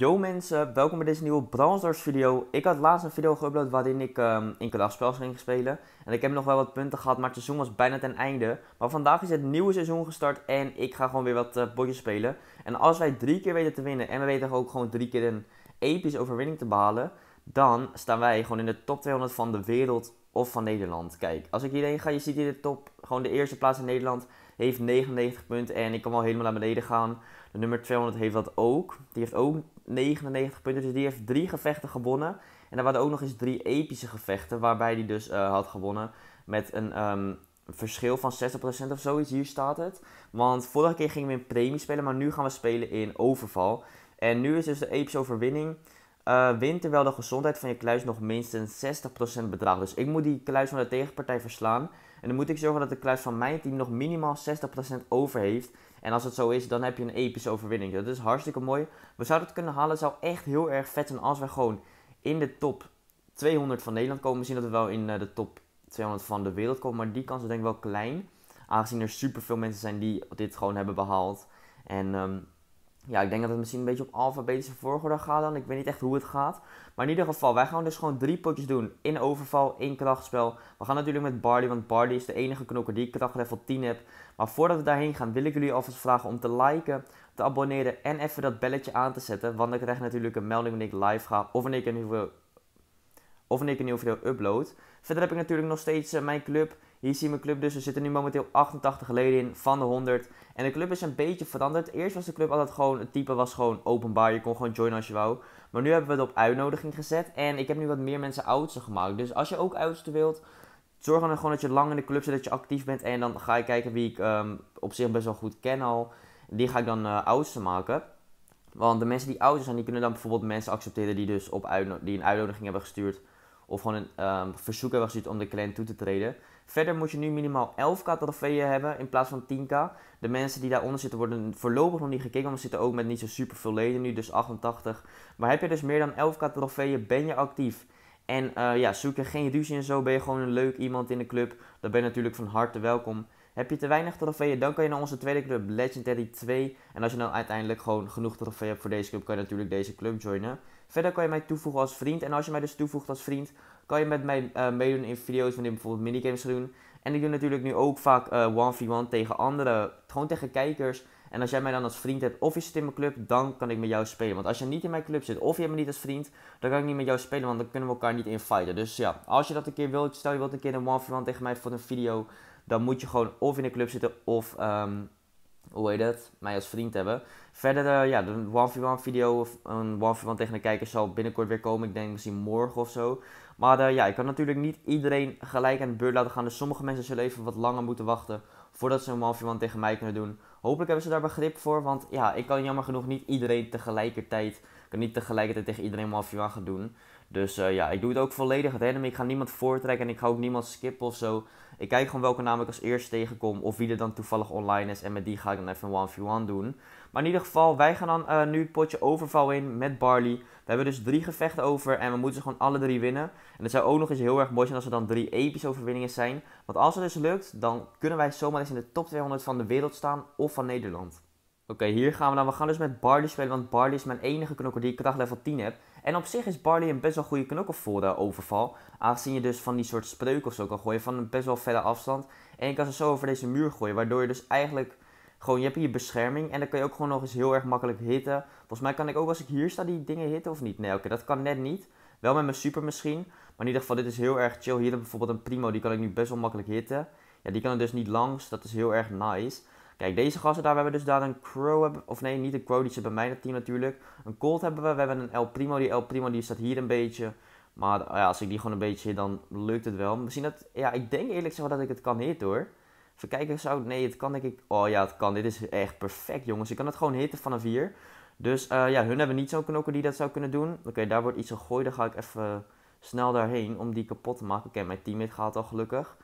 Yo mensen, welkom bij deze nieuwe Brawl video. Ik had laatst een video geüpload waarin ik um, in krachtspels ging spelen. En ik heb nog wel wat punten gehad, maar het seizoen was bijna ten einde. Maar vandaag is het nieuwe seizoen gestart en ik ga gewoon weer wat uh, spelen. En als wij drie keer weten te winnen en we weten ook gewoon drie keer een epische overwinning te behalen... dan staan wij gewoon in de top 200 van de wereld of van Nederland. Kijk, als ik hierheen ga, je ziet hier de top, gewoon de eerste plaats in Nederland heeft 99 punten en ik kan wel helemaal naar beneden gaan. De nummer 200 heeft dat ook. Die heeft ook 99 punten. Dus die heeft drie gevechten gewonnen. En er waren ook nog eens drie epische gevechten. Waarbij hij dus eh, had gewonnen met een ehm, verschil van 60% of zoiets. Hier staat het. Want vorige keer gingen we in premie spelen. Maar nu gaan we spelen in overval. En nu is dus de epische overwinning. Uh, wint terwijl de gezondheid van je kluis nog minstens 60% bedraagt. Dus ik moet die kluis van de tegenpartij verslaan. En dan moet ik zorgen dat de kluis van mijn team nog minimaal 60% over heeft. En als het zo is, dan heb je een epische overwinning. Dat is hartstikke mooi. We zouden het kunnen halen. Het zou echt heel erg vet zijn als we gewoon in de top 200 van Nederland komen. Misschien dat we wel in eh, de top 200 van de wereld komen. Maar die kans is denk ik wel klein. Aangezien er superveel mensen zijn die dit gewoon hebben behaald. En ehm, ja, ik denk dat het misschien een beetje op alfabetische volgorde gaat dan. Ik weet niet echt hoe het gaat. Maar in ieder geval, wij gaan dus gewoon drie potjes doen. In overval, in krachtspel. We gaan natuurlijk met Barley, want Barley is de enige knokker die ik krachtlevel 10 heb. Maar voordat we daarheen gaan, wil ik jullie alvast vragen om te liken, te abonneren en even dat belletje aan te zetten. Want dan krijg natuurlijk een melding wanneer ik live ga of wanneer ik een nieuwe, of wanneer ik een nieuwe video upload. Verder heb ik natuurlijk nog steeds eh, mijn club hier je mijn club dus. Er zitten nu momenteel 88 leden in van de 100. En de club is een beetje veranderd. Eerst was de club altijd gewoon, het type was gewoon openbaar. Je kon gewoon joinen als je wou. Maar nu hebben we het op uitnodiging gezet. En ik heb nu wat meer mensen oudsten gemaakt. Dus als je ook oudsten wilt, zorg dan gewoon dat je lang in de club zit, dat je actief bent. En dan ga ik kijken wie ik ehm, op zich best wel goed ken al. Die ga ik dan uh, eh, oudste maken. Want de mensen die ouder zijn, die kunnen dan bijvoorbeeld mensen accepteren die dus op die een uitnodiging hebben gestuurd of gewoon een ehm, verzoek hebben gestuurd om de clan toe te treden. Verder moet je nu minimaal 11k trofeeën hebben in plaats van 10k. De mensen die daaronder zitten worden voorlopig nog niet gekeken, want ze zitten ook met niet zo super veel leden nu, dus 88. Maar heb je dus meer dan 11k trofeeën, ben je actief. En eh, ja, zoek je geen ruzie en zo, ben je gewoon een leuk iemand in de club, dan ben je natuurlijk van harte welkom. Heb je te weinig trofeeën, dan kan je naar onze tweede club, Legendary 2. En als je nou uiteindelijk gewoon genoeg trofeeën hebt voor deze club, kan je natuurlijk deze club joinen. Verder kan je mij toevoegen als vriend. En als je mij dus toevoegt als vriend, kan je met mij eh, meedoen in video's wanneer bijvoorbeeld minigames gaan doen. En ik doe natuurlijk nu ook vaak uh, eh, 1v1 tegen anderen, gewoon tegen kijkers. En als jij mij dan als vriend hebt of je zit in mijn club, dan kan ik met jou spelen. Want als je niet in mijn club zit of je hebt me niet als vriend, dan kan ik niet met jou spelen, want dan kunnen we elkaar niet infighten. Dus ja, als je dat een keer wilt, stel je wilt een keer een 1v1 tegen mij voor een video, dan moet je gewoon of in de club zitten of ehm, hoe heet dat, mij als vriend hebben. Verder, eh, ja, de 1v1 video of een 1v1 tegen de kijkers zal binnenkort weer komen. Ik denk misschien morgen of zo. Maar eh, ja, ik kan natuurlijk niet iedereen gelijk aan de beurt laten gaan. Dus sommige mensen zullen even wat langer moeten wachten voordat ze een 1v1 tegen mij kunnen doen. Hopelijk hebben ze daar begrip voor, want ja, ik kan jammer genoeg niet iedereen tegelijkertijd, kan niet tegelijkertijd tegen iedereen 1v1 gaan doen. Dus eh, ja, ik doe het ook volledig random. Ik ga niemand voortrekken en ik ga ook niemand skippen of zo. Ik kijk gewoon welke naam ik als eerste tegenkom of wie er dan toevallig online is. En met die ga ik dan even een 1v1 doen. Maar in ieder geval, wij gaan dan eh, nu het potje overval in met Barley. We hebben dus drie gevechten over en we moeten ze gewoon alle drie winnen. En het zou ook nog eens heel erg mooi zijn als er dan drie epische overwinningen zijn. Want als het dus lukt, dan kunnen wij zomaar eens in de top 200 van de wereld staan of van Nederland. Oké, hier gaan we dan. We gaan dus met Barley spelen, want Barley is mijn enige knokker die ik kracht level 10 heb. En op zich is Barley een best wel goede knokkel voor de overval. Aangezien je dus van die soort spreuken of zo kan gooien van een best wel verre afstand. En je kan ze zo over deze muur gooien, waardoor je dus eigenlijk... Gewoon, je hebt hier bescherming en dan kan je ook gewoon nog eens heel erg makkelijk hitten. Volgens mij kan ik ook als ik hier sta die dingen hitten of niet. Nee, oké, dat kan net niet. Wel met mijn super misschien. Maar in ieder geval, dit is heel erg chill. Hier heb ik bijvoorbeeld een Primo, die kan ik nu best wel makkelijk hitten. Ja, die kan er dus niet langs. Dat is heel erg nice. Kijk, deze gasten daar, we hebben dus daar een Crow, of nee, niet een Crow, die zit bij mij team natuurlijk. Een cold hebben we, we hebben een El Primo, die El Primo die staat hier een beetje. Maar ja, als ik die gewoon een beetje, dan lukt het wel. Misschien dat, ja, ik denk eerlijk gezegd dat ik het kan hitten hoor. Even kijken, zou, nee, het kan denk ik, oh ja, het kan, dit is echt perfect jongens. Ik kan het gewoon hitten vanaf hier. Dus eh, ja, hun hebben niet zo'n knokker die dat zou kunnen doen. Oké, daar wordt iets gegooid, dan ga ik even snel daarheen om die kapot te maken. Oké, mijn teammate gaat al gelukkig.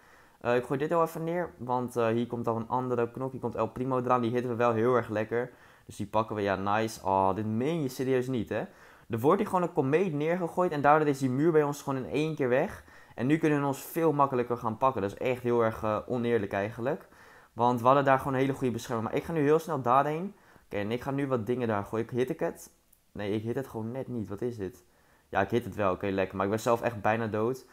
Eh, ik gooi dit al even neer, want eh, hier komt al een andere knop. Hier komt El Primo eraan, die hitten we wel heel erg lekker. Dus die pakken we, ja nice. Oh, dit meen je serieus niet hè. Er wordt hier gewoon een komeet neergegooid en daardoor is die muur bij ons gewoon in één keer weg. En nu kunnen we ons veel makkelijker gaan pakken. Dat is echt heel erg eh, oneerlijk eigenlijk. Want we hadden daar gewoon een hele goede bescherming. Maar ik ga nu heel snel daarheen. Oké, en ik ga nu wat dingen daar gooien. Hit ik het? Nee, ik hit het gewoon net niet. Wat is dit? Ja, ik hit het wel. Oké, lekker. Maar ik ben zelf echt bijna dood.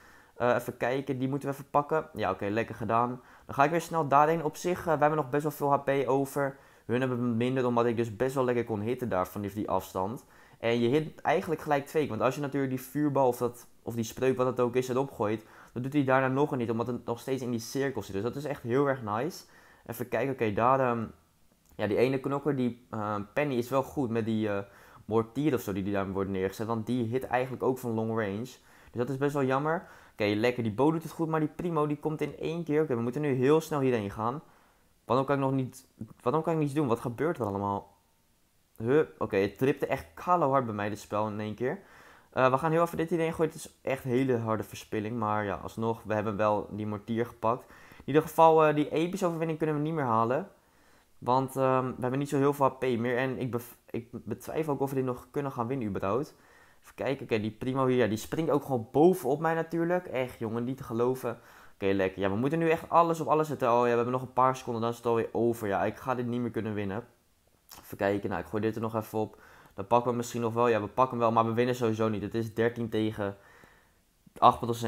Eh, even kijken, die moeten we even pakken. Ja, oké, lekker gedaan. Dan ga ik weer snel daarheen. Op zich, uh, eh, wij hebben nog best wel veel HP over. Hun hebben minder, omdat ik dus best wel lekker kon hitten daar vanaf die afstand. En je hit eigenlijk gelijk twee Want als je natuurlijk die vuurbal of, dat, of die spreuk, wat het ook is, erop gooit... dan doet hij daarna nog niet, omdat het nog steeds in die cirkel zit. Dus dat is echt heel erg nice. Even kijken, oké, okay, daar... Ehm, ja, die ene knokker, die ehm, Penny, is wel goed met die eh, mortier of zo die, die daar wordt neergezet. Want die hit eigenlijk ook van long range. Dus dat is best wel jammer okay, lekker, die Bo doet het goed, maar die Primo die komt in één keer. Oké, we moeten nu heel snel hierheen gaan. Waarom kan ik nog niet, waarom kan ik niets doen? Wat gebeurt er allemaal? Huh, oké, het tripte echt kalo hard bij mij dit spel in één keer. Eh, we gaan heel even dit hierheen gooien. Het is echt hele harde verspilling, maar ja, alsnog, we hebben wel die mortier gepakt. In ieder geval, eh, die epische overwinning kunnen we niet meer halen. Want ehm, we hebben niet zo heel veel HP meer. En ik, ik betwijfel ook of we dit nog kunnen gaan winnen überhaupt. Even kijken, oké, die Primo hier, die springt ook gewoon bovenop mij natuurlijk. Echt, jongen, niet te geloven. Oké, lekker. Ja, we moeten nu echt alles op alles zetten. Oh ja, we hebben nog een paar seconden, dan is het alweer over. Ja, ik ga dit niet meer kunnen winnen. Even kijken, nou, ik gooi dit er nog even op. Dan pakken we misschien nog wel. Ja, we pakken hem wel, maar we winnen sowieso niet. Het is 13 tegen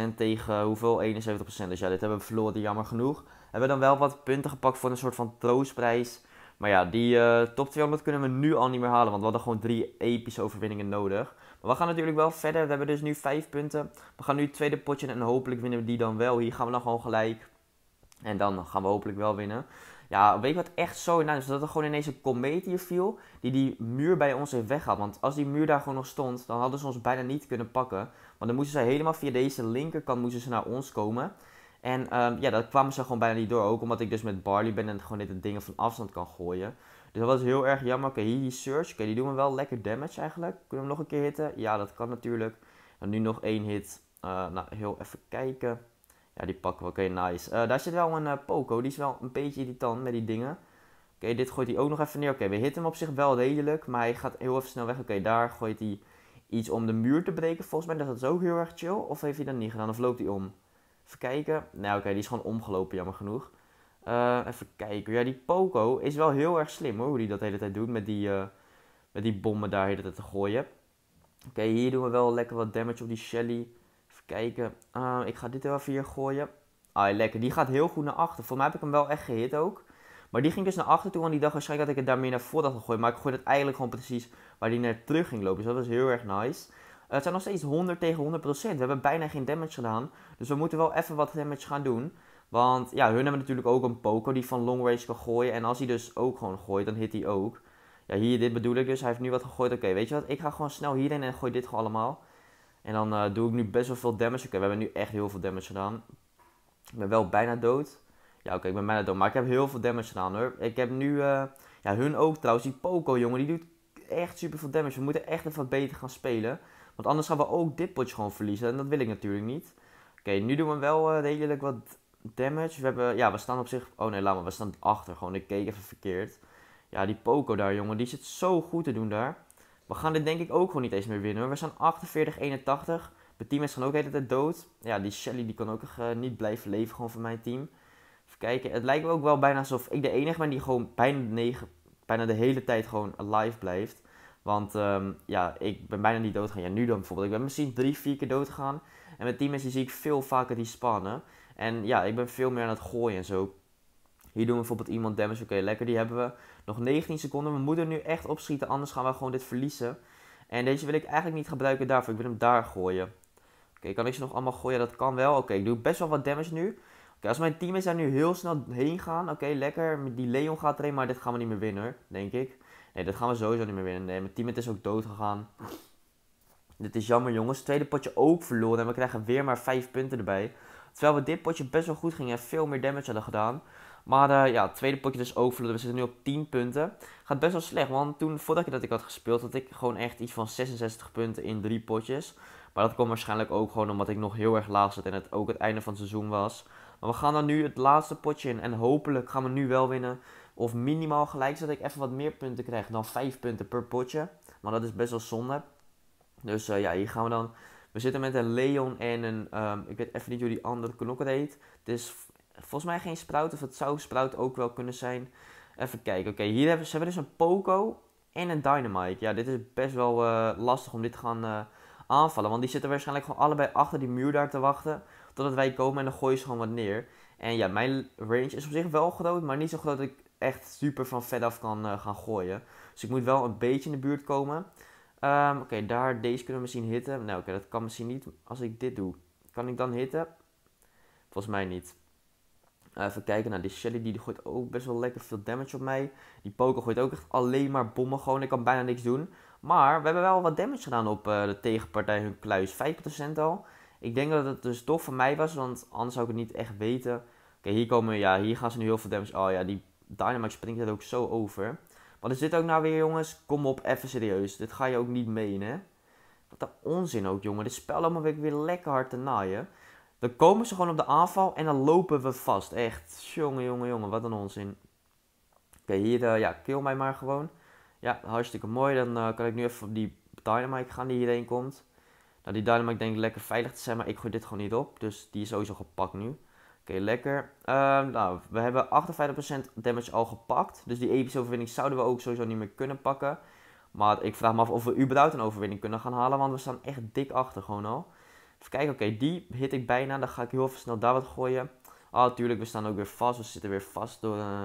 8% tegen hoeveel? 71%. Dus ja, dit hebben we verloren, jammer genoeg. Hebben we dan wel wat punten gepakt voor een soort van troostprijs. Maar ja, die eh, top 200 kunnen we nu al niet meer halen. Want we hadden gewoon drie epische overwinningen nodig we gaan natuurlijk wel verder. We hebben dus nu 5 punten. We gaan nu het tweede potje en hopelijk winnen we die dan wel. Hier gaan we dan gewoon gelijk. En dan gaan we hopelijk wel winnen. Ja, weet je wat echt zo nou is? Dat er gewoon ineens een komeet hier viel. Die die muur bij ons heeft weggehaald. Want als die muur daar gewoon nog stond, dan hadden ze ons bijna niet kunnen pakken. Want dan moesten ze helemaal via deze linkerkant moesten ze naar ons komen. En ehm, ja, dat kwamen ze gewoon bijna niet door. Ook omdat ik dus met Barley ben en gewoon dit dingen van afstand kan gooien. Dus dat was heel erg jammer. Oké, hier die search. Oké, die doen we wel lekker damage eigenlijk. Kunnen we hem nog een keer hitten? Ja, dat kan natuurlijk. En nu nog één hit. Eh, nou, heel even kijken. Ja, die pakken we. Oké, nice. Eh, daar zit wel een uh, Poco. Die is wel een beetje irritant met die dingen. Oké, dit gooit hij ook nog even neer. Oké, we hitten hem op zich wel redelijk. Maar hij gaat heel even snel weg. Oké, daar gooit hij iets om de muur te breken. Volgens mij dat is ook heel erg chill. Of heeft hij dat niet gedaan? Of loopt hij om? Even kijken. Nou, oké, die is gewoon omgelopen, jammer genoeg. Eh, even kijken. Ja, die Poco is wel heel erg slim hoor. Hoe die dat de hele tijd doet met die, eh, met die bommen daar de hele tijd te gooien. Oké, hier doen we wel lekker wat damage op die Shelly. Even kijken. Eh, ik ga dit even hier gooien. Ah, lekker. Die gaat heel goed naar achter. Voor mij heb ik hem wel echt gehit ook. Maar die ging dus naar achter toe. Want die dacht waarschijnlijk dat ik het daarmee naar voren had gegooid. Maar ik gooi het eigenlijk gewoon precies waar die naar terug ging lopen. Dus dat was heel erg nice. het zijn nog steeds 100 tegen 100 We hebben bijna geen damage gedaan. Dus we moeten wel even wat damage gaan doen. Want ja, hun hebben natuurlijk ook een Poco die van long range kan gooien. En als hij dus ook gewoon gooit, dan hit hij ook. Ja, hier, dit bedoel ik dus. Hij heeft nu wat gegooid. Oké, weet je wat? Ik ga gewoon snel hierheen en gooi dit gewoon allemaal. En dan eh, doe ik nu best wel veel damage. Oké, we hebben nu echt heel veel damage gedaan. Ik ben wel bijna dood. Ja, oké, ik ben bijna dood. Maar ik heb heel veel damage gedaan hoor. Ik heb nu... Eh, ja, hun ook trouwens. Die Poco, jongen, die doet echt super veel damage. We moeten echt even beter gaan spelen. Want anders gaan we ook dit potje gewoon verliezen. En dat wil ik natuurlijk niet. Oké, nu doen we wel eh, redelijk wat damage. We hebben, ja, we staan op zich... Oh nee, laat maar. We staan achter gewoon. Ik keek even verkeerd. Ja, die Poco daar, jongen. Die zit zo goed te doen daar. We gaan dit denk ik ook gewoon niet eens meer winnen. We staan 48-81. Mijn team is gewoon ook de hele tijd dood. Ja, die Shelly die kan ook eh, niet blijven leven gewoon van mijn team. Even kijken. Het lijkt me ook wel bijna alsof ik de enige ben die gewoon bijna, negen, bijna de hele tijd gewoon alive blijft. Want ehm, ja, ik ben bijna niet dood gegaan. Ja, nu dan bijvoorbeeld. Ik ben misschien drie, vier keer dood gegaan. En mijn team is zie ik veel vaker die spannen. En ja, ik ben veel meer aan het gooien en zo. Hier doen we bijvoorbeeld iemand damage. Oké, lekker, die hebben we. Nog 19 seconden. We moeten nu echt opschieten, anders gaan we gewoon dit verliezen. En deze wil ik eigenlijk niet gebruiken daarvoor. Ik wil hem daar gooien. Oké, kan ik ze nog allemaal gooien? Dat kan wel. Oké, ik doe best wel wat damage nu. Oké, als mijn teammates daar nu heel snel heen gaan. Oké, lekker. Die Leon gaat erin, maar dit gaan we niet meer winnen, denk ik. Nee, dat gaan we sowieso niet meer winnen. Nee, mijn team is ook dood gegaan. Dit is jammer, jongens. Tweede potje ook verloren. En we krijgen weer maar 5 punten erbij. Terwijl we dit potje best wel goed gingen en veel meer damage hadden gedaan. Maar eh, ja, het tweede potje dus overloaden. We zitten nu op 10 punten. Gaat best wel slecht, want toen, voordat ik dat ik had gespeeld, had ik gewoon echt iets van 66 punten in drie potjes. Maar dat komt waarschijnlijk ook gewoon omdat ik nog heel erg laag zat en het ook het einde van het seizoen was. Maar we gaan dan nu het laatste potje in en hopelijk gaan we nu wel winnen. Of minimaal gelijk, zodat ik even wat meer punten krijg dan 5 punten per potje. Maar dat is best wel zonde. Dus eh, ja, hier gaan we dan we zitten met een Leon en een, ehm, ik weet even niet hoe die andere knokker heet. Het is volgens mij geen Sprout, of het zou Sprout ook wel kunnen zijn. Even kijken, oké, hier hebben, ze hebben dus een Poco en een Dynamite. Ja, dit is best wel eh, lastig om dit te gaan eh, aanvallen, want die zitten waarschijnlijk gewoon allebei achter die muur daar te wachten. Totdat wij komen en dan gooien ze gewoon wat neer. En ja, mijn range is op zich wel groot, maar niet zo groot dat ik echt super van ver af kan eh, gaan gooien. Dus ik moet wel een beetje in de buurt komen. Ehm, oké, daar, deze kunnen we misschien hitten. Nou, oké, dat kan misschien niet als ik dit doe. Kan ik dan hitten? Volgens mij niet. Eh, even kijken naar die Shelly, die gooit ook best wel lekker veel damage op mij. Die Poker gooit ook echt alleen maar bommen gewoon, ik kan bijna niks doen. Maar we hebben wel wat damage gedaan op eh, de tegenpartij, hun kluis, 5% al. Ik denk dat het dus tof voor mij was, want anders zou ik het niet echt weten. Oké, hier komen, ja, hier gaan ze nu heel veel damage. Oh ja, die Dynamax springt het ook zo over. Wat is dit ook nou weer, jongens? Kom op, even serieus. Dit ga je ook niet menen, hè? Wat een onzin ook, jongen. Dit spel allemaal weer, weer lekker hard te naaien. Dan komen ze gewoon op de aanval en dan lopen we vast. Echt, jongen, jongen, jongen. Wat een onzin. Oké, hier, uh, ja, kill mij maar gewoon. Ja, hartstikke mooi. Dan eh, kan ik nu even op die dynamite gaan die hierheen komt. Nou, die dynamite denk ik lekker veilig te zijn, maar ik gooi dit gewoon niet op. Dus die is sowieso gepakt nu. Oké, lekker. Ehm, nou, we hebben 58% damage al gepakt. Dus die epische overwinning zouden we ook sowieso niet meer kunnen pakken. Maar ik vraag me af of we überhaupt een overwinning kunnen gaan halen. Want we staan echt dik achter gewoon al. Even kijken, oké, die hit ik bijna. Dan ga ik heel even snel daar wat gooien. Ah, tuurlijk, we staan ook weer vast. We zitten weer vast door, uh,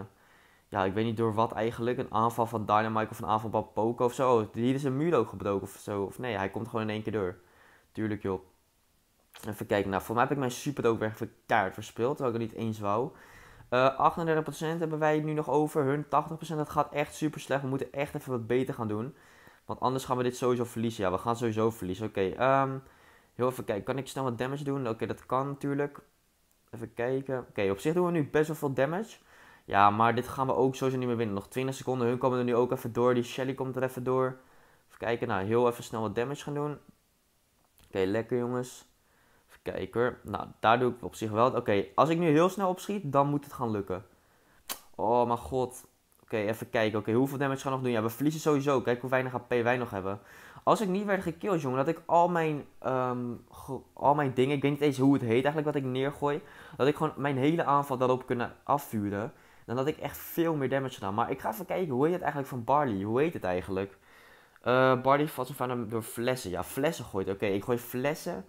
ja, ik weet niet door wat eigenlijk. Een aanval van Dynamite of een aanval van Poco of zo. Hier is een muur ook gebroken of zo. Of nee, hij komt gewoon in één keer door. Tuurlijk, joh. Even kijken, nou, voor mij heb ik mijn super ook even kaart verspeeld, terwijl ik het niet eens wou. Uh, eh, 38% hebben wij nu nog over. Hun 80% dat gaat echt super slecht. We moeten echt even wat beter gaan doen. Want anders gaan we dit sowieso verliezen. Ja, we gaan sowieso verliezen. Oké, ehm, heel even kijken. Kan ik snel wat damage doen? Oké, dat kan natuurlijk. Even kijken. Oké, op zich doen we nu best wel veel damage. Ja, maar dit gaan we ook sowieso niet meer winnen. Nog 20 seconden. Hun komen er nu ook even door. Die Shelly komt er even door. Even kijken. Nou, heel even snel wat damage gaan doen. Oké, lekker jongens. Even kijken Nou, daar doe ik op zich wel. Oké, als ik nu heel snel opschiet, dan moet het gaan lukken. Oh mijn god. Oké, even kijken. Oké, hoeveel damage gaan we nog doen? Ja, we verliezen sowieso. Kijk hoe weinig HP wij nog hebben. Als ik niet werd gekillt, jongen, dat ik al mijn, ehm, al mijn dingen, ik weet niet eens hoe het heet eigenlijk, wat ik neergooi. Dat ik gewoon mijn hele aanval daarop kunnen afvuren. Dan had ik echt veel meer damage gedaan. Maar ik ga even kijken, hoe heet het eigenlijk van Barley? Hoe heet het eigenlijk? Uh, Barley valt hem door flessen. Ja, flessen gooit. Oké, ik gooi flessen.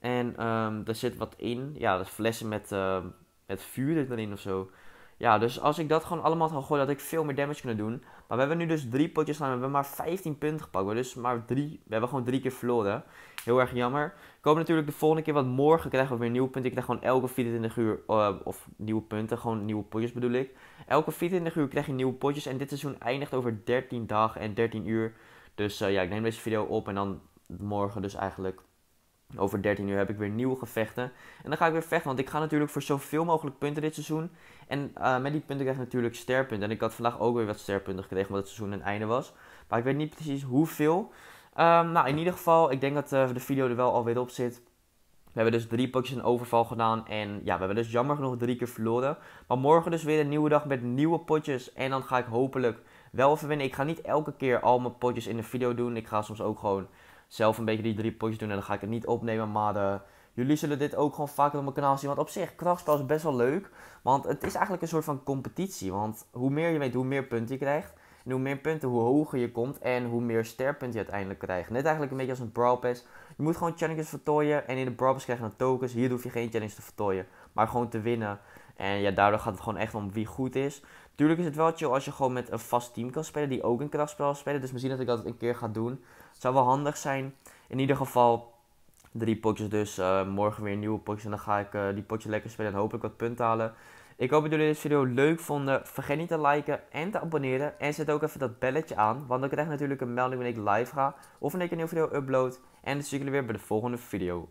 En um, er zit wat in. Ja, dat is flessen met, ehm, met vuur erin of zo. Ja, dus als ik dat gewoon allemaal had gooien, had ik veel meer damage kunnen doen. Maar we hebben nu dus drie potjes gedaan. We hebben maar 15 punten gepakt. We, dus maar drie, we hebben gewoon drie keer verloren. Heel erg jammer. Ik hoop natuurlijk de volgende keer, want morgen krijgen we weer nieuwe punten. Ik krijg gewoon elke 24 uur, uh, of nieuwe punten, gewoon nieuwe potjes bedoel ik. Elke 24 uur krijg je nieuwe potjes. En dit seizoen eindigt over 13 dagen en 13 uur. Dus eh, ja, ik neem deze video op en dan morgen dus eigenlijk over 13 uur heb ik weer nieuwe gevechten. En dan ga ik weer vechten, want ik ga natuurlijk voor zoveel mogelijk punten dit seizoen. En eh, met die punten krijg ik natuurlijk sterpunten. En ik had vandaag ook weer wat sterpunten gekregen, omdat het seizoen een einde was. Maar ik weet niet precies hoeveel. Ehm, nou, in ieder geval, ik denk dat eh, de video er wel alweer op zit. We hebben dus drie pakjes in overval gedaan. En ja, we hebben dus jammer genoeg drie keer verloren. Maar morgen dus weer een nieuwe dag met nieuwe potjes. En dan ga ik hopelijk wel verwinnen. Ik ga niet elke keer al mijn potjes in de video doen. Ik ga soms ook gewoon zelf een beetje die drie potjes doen en dan ga ik het niet opnemen. Maar eh, jullie zullen dit ook gewoon vaker op mijn kanaal zien. Want op zich, krachtspel is best wel leuk. Want het is eigenlijk een soort van competitie. Want hoe meer je weet, hoe meer punten je krijgt. En hoe meer punten, hoe hoger je komt. En hoe meer sterpunten je uiteindelijk krijgt. Net eigenlijk een beetje als een Brawl Pass. Je moet gewoon challenges voltooien. En in de Brawl Pass krijg je dan tokens. Hier hoef je geen challenges te voltooien. Maar gewoon te winnen. En ja, daardoor gaat het gewoon echt om wie goed is. Tuurlijk is het wel chill als je gewoon met een vast team kan spelen die ook een krachtspel spelen. Dus misschien dat ik dat een keer ga doen. Het zou wel handig zijn. In ieder geval drie potjes dus. Eh, morgen weer nieuwe potjes en dan ga ik eh, die potjes lekker spelen en hopelijk wat punten halen. Ik hoop dat jullie deze video leuk vonden. Vergeet niet te liken en te abonneren. En zet ook even dat belletje aan, want dan krijg je natuurlijk een melding wanneer ik live ga. Of wanneer ik een nieuwe video upload. En dan zie ik jullie weer bij de volgende video.